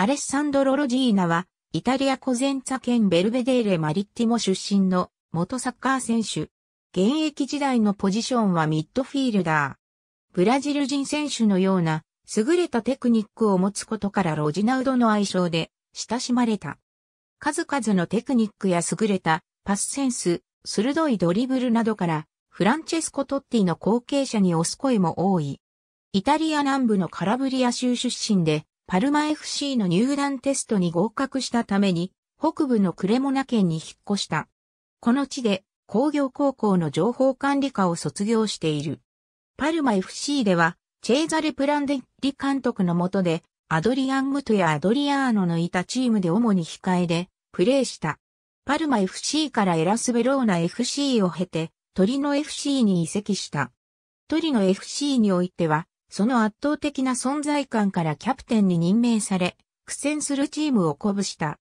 アレッサンドロ・ロジーナは、イタリアコゼンツァ県ベルベデーレ・マリッティモ出身の元サッカー選手。現役時代のポジションはミッドフィールダー。ブラジル人選手のような優れたテクニックを持つことからロジナウドの愛称で親しまれた。数々のテクニックや優れたパスセンス、鋭いドリブルなどからフランチェスコ・トッティの後継者に推す声も多い。イタリア南部のカラブリア州出身でパルマ FC の入団テストに合格したために、北部のクレモナ県に引っ越した。この地で工業高校の情報管理科を卒業している。パルマ FC では、チェーザレ・プランデッリ監督の下で、アドリアン・ムトやアドリアーノのいたチームで主に控えで、プレーした。パルマ FC からエラス・ベローナ FC を経て、トリノ FC に移籍した。トリノ FC においては、その圧倒的な存在感からキャプテンに任命され、苦戦するチームを鼓舞した。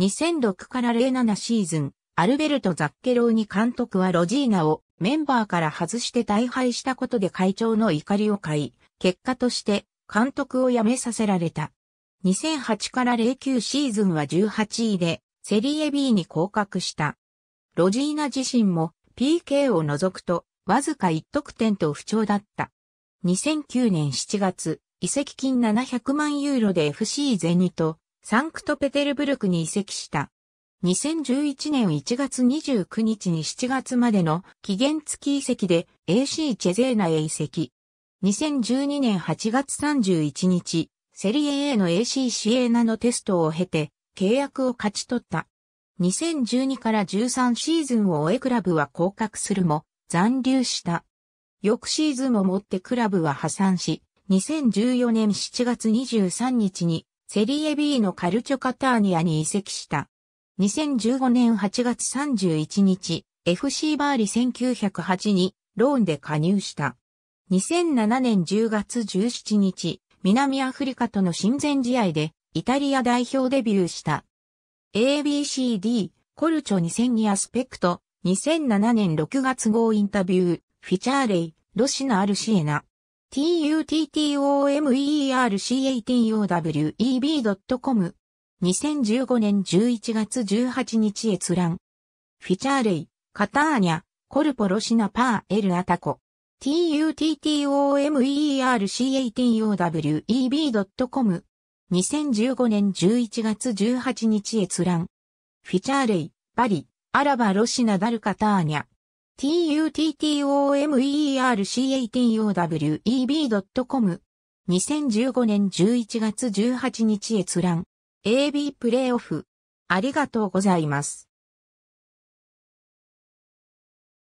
2006から07シーズン、アルベルト・ザッケローニ監督はロジーナをメンバーから外して大敗したことで会長の怒りを買い、結果として監督を辞めさせられた。2008から09シーズンは18位でセリエ B に降格した。ロジーナ自身も PK を除くと、わずか1得点と不調だった。2009年7月、移籍金700万ユーロで FC ゼニと、サンクトペテルブルクに移籍した。2011年1月29日に7月までの期限付き移籍で AC チェゼーナへ移籍。2012年8月31日、セリエ A の AC シエーナのテストを経て契約を勝ち取った。2012から13シーズンを終えクラブは降格するも残留した。翌シーズンをもってクラブは破産し、2014年7月23日にセリエ B のカルチョカターニアに移籍した。2015年8月31日、FC バーリ1908にローンで加入した。2007年10月17日、南アフリカとの親善試合でイタリア代表デビューした。ABCD、コルチョ2002アスペクト、2007年6月号インタビュー、フィチャーレイ、ロシナ・アルシエナ。t u t t o m e r c a t o w e b c o m 2015年11月18日閲覧。フィチャーレイ、カターニャ、コルポロシナパーエルアタコ。t u t t o m e r c a t o w e b c o m 2015年11月18日閲覧。フィチャーレイ、バリ、アラバロシナダルカターニャ。t u t t o m e r c a t o w e b c o m 2015年11月18日閲覧 AB プレイオフありがとうございます。